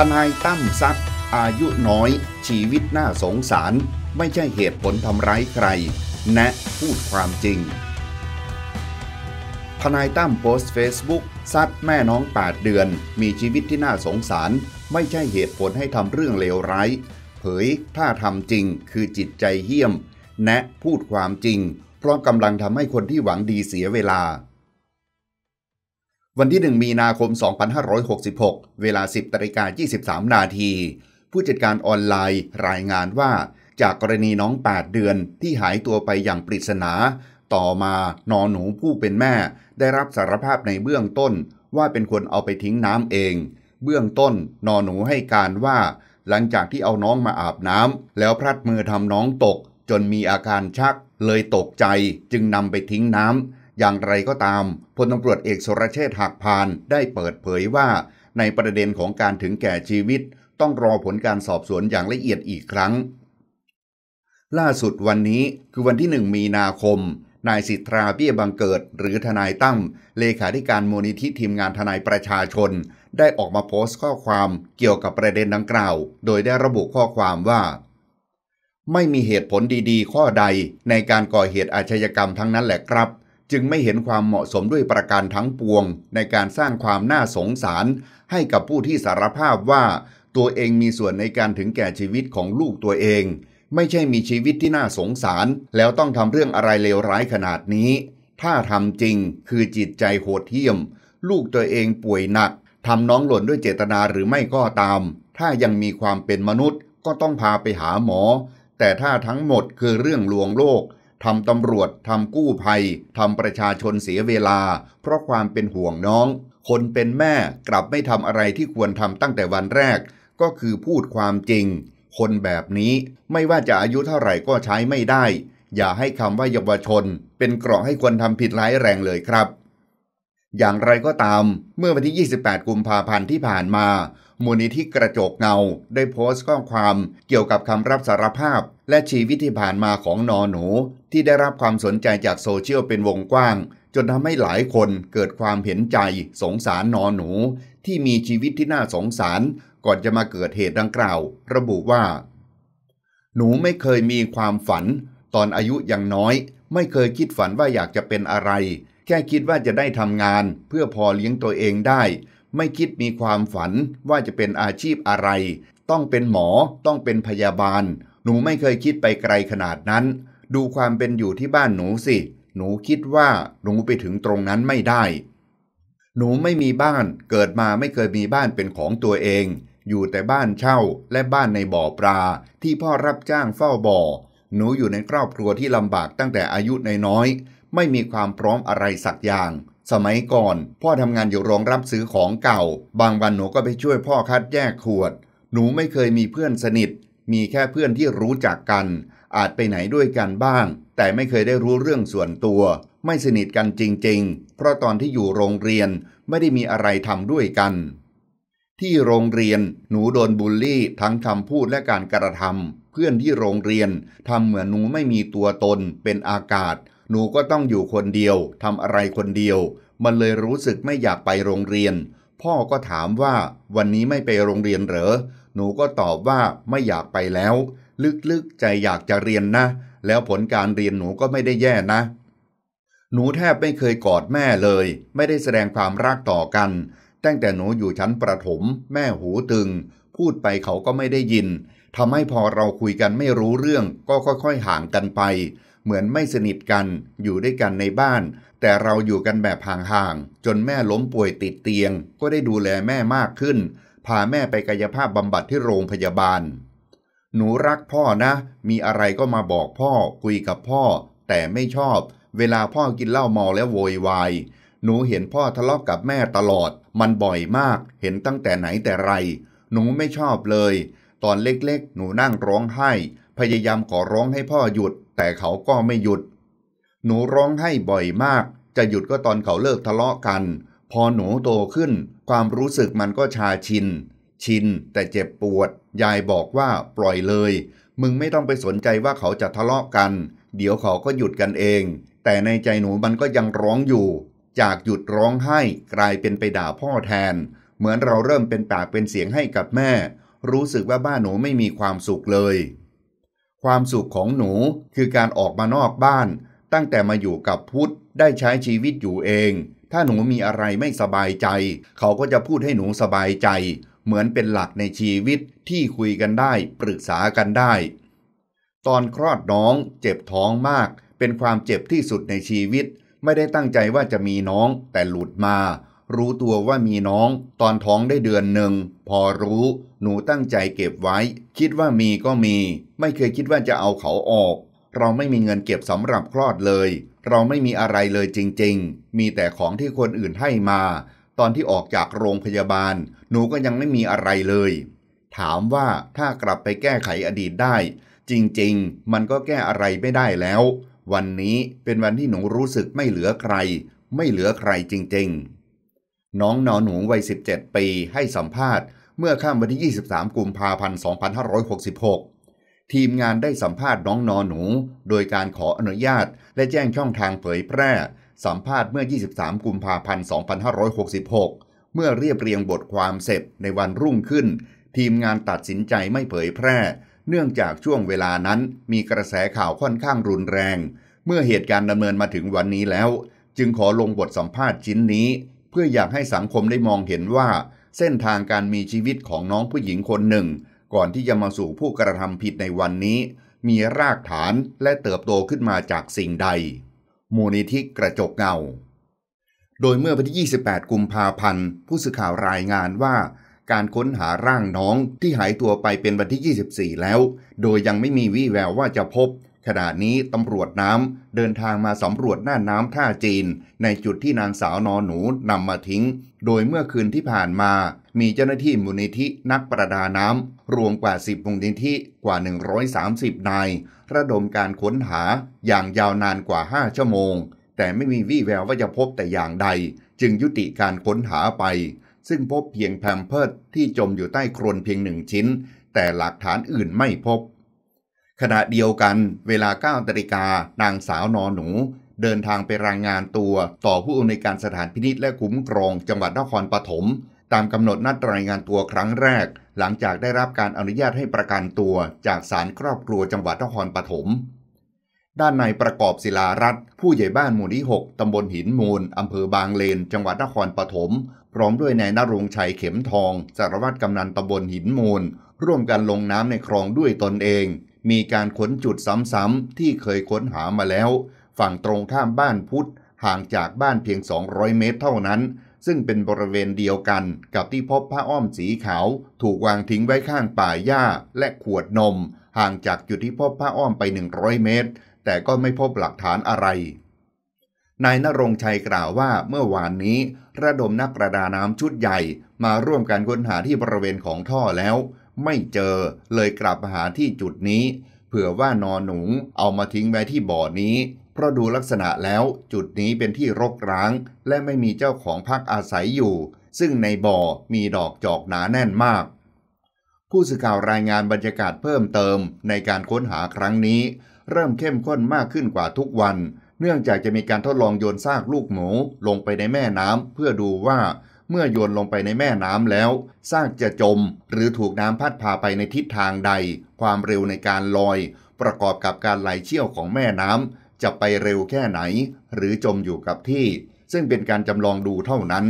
ทนายตั้มซักอายุน้อย ชีวิตน่าสงสาร ไม่ใช่เหตุผลทำร้ายใคร แนะพูดความจริง ทนายตั้มโพสต์เฟซบุ๊กซัดแม่น้อง 8 เดือน มีชีวิตที่น่าสงสาร ไม่ใช่เหตุผลให้ทำเรื่องเลวร้ายเผยถ้าทำจริงคือจิตใจเหี้ยม แนะพูดความจริง เพราะกำลังทำให้คนที่หวังดีเสียเวลาวันที่1มีนาคม 2566 เวลา 10ตริกา23 นาที ผู้จัดการออนไลน์รายงานว่า จากกรณีน้อง 8 เดือนที่หายตัวไปอย่างปริศนา ต่อมานอนหนูผู้เป็นแม่ได้รับสารภาพในเบื้องต้น ว่าเป็นคนเอาไปทิ้งน้ำเอง เบื้องต้นนอนหนูให้การว่า หลังจากที่เอาน้องมาอาบน้ำแล้วพลัดมือทำน้องตกจนมีอาการชัก เลยตกใจจึงนำไปทิ้งน้ำอย่างไรก็ตาม พลตำรวจเอกสุรเชษฐ์หักพานได้เปิดเผยว่า ในประเด็นของการถึงแก่ชีวิต ต้องรอผลการสอบสวนอย่างละเอียดอีกครั้ง ล่าสุดวันนี้คือวันที่หนึ่งมีนาคม นายสิทธาเบี้ยบังเกิด หรือทนายตั้มเลขาธิการมูลนิธิทีมงานทนายประชาชน ได้ออกมาโพสต์ข้อความเกี่ยวกับประเด็นดังกล่าว โดยได้ระบุข้อความว่า ไม่มีเหตุผลดีๆ ข้อใดในการก่อเหตุอาชญากรรมทั้งนั้นแหละครับจึงไม่เห็นความเหมาะสมด้วยประการทั้งปวงในการสร้างความน่าสงสาร ให้กับผู้ที่สารภาพว่าตัวเองมีส่วนในการถึงแก่ชีวิตของลูกตัวเอง ไม่ใช่มีชีวิตที่น่าสงสารแล้วต้องทำเรื่องอะไรเลวร้ายขนาดนี้ ถ้าทำจริงคือจิตใจโหดเหี้ยม ลูกตัวเองป่วยหนักทำน้องหล่นด้วยเจตนาหรือไม่ก็ตาม ถ้ายังมีความเป็นมนุษย์ ก็ต้องพาไปหาหมอ แต่ถ้าทั้งหมดคือเรื่องลวงโลกทำตำรวจ ทำกู้ภัยทำประชาชนเสียเวลา เพราะความเป็นห่วงน้อง คนเป็นแม่กลับไม่ทำอะไรที่ควรทำตั้งแต่วันแรก ก็คือพูดความจริง คนแบบนี้ไม่ว่าจะอายุเท่าไหร่ก็ใช้ไม่ได้ อย่าให้คำว่าเยาวชน เป็นเกราะให้คนทำผิดร้ายแรงเลยครับ อย่างไรก็ตาม เมื่อวันที่ 28 กุมภาพันธ์ที่ผ่านมามูลนิธิกระจกเงาได้โพสต์ข้อความเกี่ยวกับคำรับสารภาพและชีวิตที่ผ่านมาของนอหนู ที่ได้รับความสนใจจากโซเชียลเป็นวงกว้าง จนทำให้หลายคนเกิดความเห็นใจ สงสารนอหนู ที่มีชีวิตที่น่าสงสารก่อนจะมาเกิดเหตุดังกล่าว ระบุว่า หนูไม่เคยมีความฝันตอนอายุยังน้อย ไม่เคยคิดฝันว่าอยากจะเป็นอะไร แค่คิดว่าจะได้ทำงานเพื่อพอเลี้ยงตัวเองได้ไม่คิดมีความฝันว่าจะเป็นอาชีพอะไร ต้องเป็นหมอ ต้องเป็นพยาบาล หนูไม่เคยคิดไปไกลขนาดนั้น ดูความเป็นอยู่ที่บ้านหนูสิ หนูคิดว่าหนูไปถึงตรงนั้นไม่ได้ หนูไม่มีบ้าน เกิดมาไม่เคยมีบ้านเป็นของตัวเอง อยู่แต่บ้านเช่าและบ้านในบ่อปลา ที่พ่อรับจ้างเฝ้าบ่อ หนูอยู่ในครอบครัวที่ลำบากตั้งแต่อายุน้อยๆไม่มีความพร้อมอะไรสักอย่างสมัยก่อน พ่อทำงานอยู่โรงรับซื้อของเก่า บางวันหนูก็ไปช่วยพ่อคัดแยกขวด หนูไม่เคยมีเพื่อนสนิท มีแค่เพื่อนที่รู้จักกัน อาจไปไหนด้วยกันบ้าง แต่ไม่เคยได้รู้เรื่องส่วนตัว ไม่สนิทกันจริงๆ เพราะตอนที่อยู่โรงเรียนไม่ได้มีอะไรทำด้วยกัน ที่โรงเรียนหนูโดนบูลลี่ทั้งคำพูดและการกระทำเพื่อนที่โรงเรียนทำเหมือนหนูไม่มีตัวตน เป็นอากาศหนูก็ต้องอยู่คนเดียวทำอะไรคนเดียว มันเลยรู้สึกไม่อยากไปโรงเรียน พ่อก็ถามว่าวันนี้ไม่ไปโรงเรียนเหรอ หนูก็ตอบว่าไม่อยากไปแล้ว ลึกๆใจอยากจะเรียนนะ แล้วผลการเรียนหนูก็ไม่ได้แย่นะ หนูแทบไม่เคยกอดแม่เลย ไม่ได้แสดงความรักต่อกัน ตั้งแต่หนูอยู่ชั้นประถม แม่หูตึงพูดไปเขาก็ไม่ได้ยินทำให้พอเราคุยกันไม่รู้เรื่อง ก็ค่อยๆห่างกันไป เหมือนไม่สนิทกัน อยู่ด้วยกันในบ้าน แต่เราอยู่กันแบบห่างๆ จนแม่ล้มป่วยติดเตียง ก็ได้ดูแลแม่มากขึ้น พาแม่ไปกายภาพบำบัดที่โรงพยาบาล หนูรักพ่อนะ มีอะไรก็มาบอกพ่อคุยกับพ่อ แต่ไม่ชอบ เวลาพ่อกินเหล้าเมาแล้วโวยวาย หนูเห็นพ่อทะเลาะกกับแม่ตลอด มันบ่อยมากเห็นตั้งแต่ไหนแต่ไรหนูไม่ชอบเลย ตอนเล็กๆหนูนั่งร้องไห้พยายามขอร้องให้พ่อหยุดแต่เขาก็ไม่หยุด หนูร้องไห้บ่อยมาก จะหยุดก็ตอนเขาเลิกทะเลาะกัน พอหนูโตขึ้นความรู้สึกมันก็ชาชิน ชินแต่เจ็บปวด ยายบอกว่าปล่อยเลย มึงไม่ต้องไปสนใจว่าเขาจะทะเลาะกัน เดี๋ยวเขาก็หยุดกันเอง แต่ในใจหนูมันก็ยังร้องอยู่ จากหยุดร้องไห้กลายเป็นไปด่าพ่อแทนเหมือนเราเริ่มเป็นปากเป็นเสียงให้กับแม่ รู้สึกว่าบ้านหนูไม่มีความสุขเลย ความสุขของหนูคือการออกมานอกบ้าน ตั้งแต่มาอยู่กับพุทธได้ใช้ชีวิตอยู่เอง ถ้าหนูมีอะไรไม่สบายใจ เขาก็จะพูดให้หนูสบายใจ เหมือนเป็นหลักในชีวิตที่คุยกันได้ปรึกษากันได้ ตอนคลอดน้องเจ็บท้องมาก เป็นความเจ็บที่สุดในชีวิตไม่ได้ตั้งใจว่าจะมีน้องแต่หลุดมารู้ตัวว่ามีน้อง ตอนท้องได้เดือนหนึ่งพอรู้ หนูตั้งใจเก็บไว้ คิดว่ามีก็มี ไม่เคยคิดว่าจะเอาเขาออก เราไม่มีเงินเก็บสำหรับคลอดเลย เราไม่มีอะไรเลยจริงๆ มีแต่ของที่คนอื่นให้มา ตอนที่ออกจากโรงพยาบาล หนูก็ยังไม่มีอะไรเลย ถามว่าถ้ากลับไปแก้ไขอดีตได้ จริงๆ มันก็แก้อะไรไม่ได้แล้ว วันนี้เป็นวันที่หนูรู้สึกไม่เหลือใคร ไม่เหลือใครจริงๆน้องนอนหนู วัย 17 ปีให้สัมภาษณ์ เมื่อข้ามวันที่ 23 กุมภาพันธ์2566 ทีมงานได้สัมภาษณ์น้องนอนหนู โดยการขออนุญาตและแจ้งช่องทางเผยแพร่ สัมภาษณ์เมื่อ23กุมภาพันธ์2566 เมื่อเรียบเรียงบทความเสร็จในวันรุ่งขึ้น ทีมงานตัดสินใจไม่เผยแพร่ เนื่องจากช่วงเวลานั้นมีกระแสข่าวค่อนข้างรุนแรง เมื่อเหตุการณ์ดำเนินมาถึงวันนี้แล้ว จึงขอลงบทสัมภาษณ์ชิ้นนี้เพื่ออยากให้สังคมได้มองเห็นว่าเส้นทางการมีชีวิตของน้องผู้หญิงคนหนึ่ง ก่อนที่จะมาสู่ผู้กระทำผิดในวันนี้ มีรากฐานและเติบโตขึ้นมาจากสิ่งใดมูลนิธิกระจกเงาโดยเมื่อวันที่ 28 กุมภาพันธ์ ผู้สื่อข่าวรายงานว่า การค้นหาร่างน้องที่หายตัวไปเป็นวันที่ 24 แล้ว โดยยังไม่มีวี่แววว่าจะพบขณะนี้ตำรวจน้ำเดินทางมาสำรวจหน้าน้ำท่าจีน ในจุดที่นางสาวนอนหนูนำมาทิ้ง โดยเมื่อคืนที่ผ่านมา มีเจ้าหน้าที่มูลนิธินักประดาน้ำรวมกว่า 10มูลนิธิกว่า 130 นาย ระดมการค้นหาอย่างยาวนานกว่า 5 ชั่วโมง แต่ไม่มีวี่แววว่าจะพบแต่อย่างใด จึงยุติการค้นหาไป ซึ่งพบเพียงแพมเพิร์ดที่จมอยู่ใต้โคลนเพียงหนึ่งชิ้นแต่หลักฐานอื่นไม่พบขณะเดียวกัน เวลา9นาฬิกานางสาวนอนหนู เดินทางไปรายงานตัว ต่อผู้อำนวยการสถานพินิษและคุ้มครองจังหวัดนครปฐมตามกำหนดนัดรายงานตัวครั้งแรก หลังจากได้รับการอนุญาตให้ประกันตัว จากศาลครอบครัวจังหวัดนครปฐมด้านในประกอบศิลารัตผู้ใหญ่บ้านหมู่ที่ 6ตำบลหินมูล อำเภอบางเลน จังหวัดนครปฐมพร้อมด้วยนายนรงชัยเข็มทองสารวัตรกำนันตำบลหินมูล ร่วมกันลงน้ำในคลองด้วยตนเอง มีการค้นจุดซ้ำๆ ที่เคยค้นหามาแล้ว ฝั่งตรงข้ามบ้านพุทธ ห่างจากบ้านเพียง 200 เมตรเท่านั้น ซึ่งเป็นบริเวณเดียวกันกับที่พบผ้าอ้อมสีขาว ถูกวางทิ้งไว้ข้างป่าหญ้า และขวดนม ห่างจากจุดที่พบผ้าอ้อมไป 100 เมตรแต่ก็ไม่พบหลักฐานอะไร นายนรงชัยกล่าวว่าเมื่อวานนี้ ระดมนักประดาน้ำชุดใหญ่มาร่วมกันค้นหาที่บริเวณของท่อแล้ว ไม่เจอเลยกลับมาหาที่จุดนี้ เผื่อว่านอนหนูเอามาทิ้งไว้ที่บ่อนี้ เพราะดูลักษณะแล้วจุดนี้เป็นที่รกร้าง และไม่มีเจ้าของพักอาศัยอยู่ ซึ่งในบ่อมีดอกจอกหนาแน่นมากผู้สื่อข่าวรายงานบรรยากาศเพิ่มเติมในการค้นหาครั้งนี้เริ่มเข้มข้นมากขึ้นกว่าทุกวัน เนื่องจากจะมีการทดลองโยนซากลูกหมูลงไปในแม่น้ำเพื่อดูว่า เมื่อโยนลงไปในแม่น้ำแล้วซากจะจมหรือถูกน้ำพัดพาไปในทิศทางใด ความเร็วในการลอย ประกอบกับการไหลเชี่ยวของแม่น้ำจะไปเร็วแค่ไหน หรือจมอยู่กับที่ ซึ่งเป็นการจำลองดูเท่านั้น